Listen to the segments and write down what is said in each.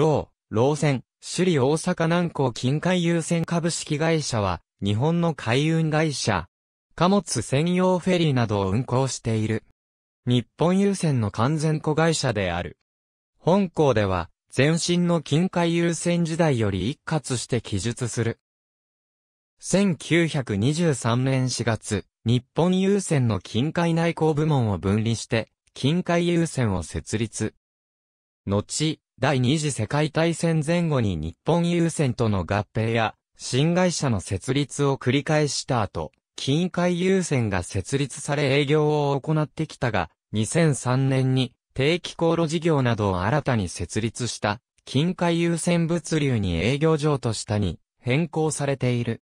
ロー、ロ線、首里大阪南港近海優先株式会社は、日本の海運会社。貨物専用フェリーなどを運航している。日本郵船の完全子会社である。本校では、前身の近海優先時代より一括して記述する。1923年4月、日本郵船の近海内港部門を分離して、近海郵船を設立。後、第二次世界大戦前後に日本郵船との合併や、新会社の設立を繰り返した後、近海郵船が設立され営業を行ってきたが、2003年に定期航路事業などを新たに設立した近海郵船物流に営業場と下に変更されている。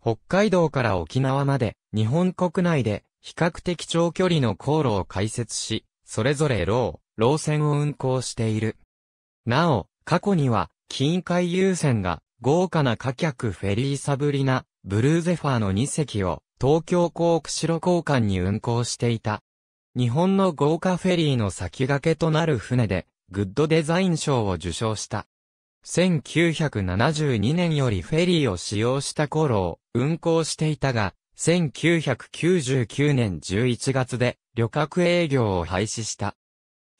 北海道から沖縄まで日本国内で比較的長距離の航路を開設し、それぞれロー、ローを運航している。なお、過去には、近海優先が、豪華な貨客フェリーサブリナ、ブルーゼファーの2隻を、東京港釧路港間に運航していた。日本の豪華フェリーの先駆けとなる船で、グッドデザイン賞を受賞した。1972年よりフェリーを使用した頃、運航していたが、1999年11月で旅客営業を廃止した。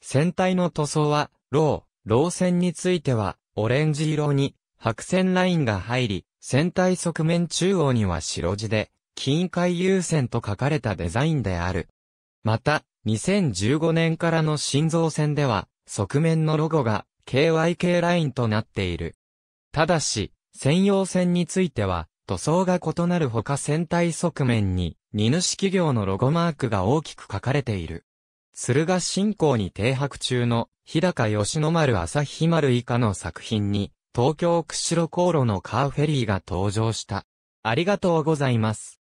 船体の塗装は、ロー、老線については、オレンジ色に白線ラインが入り、船体側面中央には白地で、近海優先と書かれたデザインである。また、2015年からの新造船では、側面のロゴが KYK ラインとなっている。ただし、専用船については、塗装が異なる他船体側面に、荷主企業のロゴマークが大きく書かれている。駿河信仰に停泊中の日高吉野丸朝日丸以下の作品に、東京釧路航路のカーフェリーが登場した。ありがとうございます。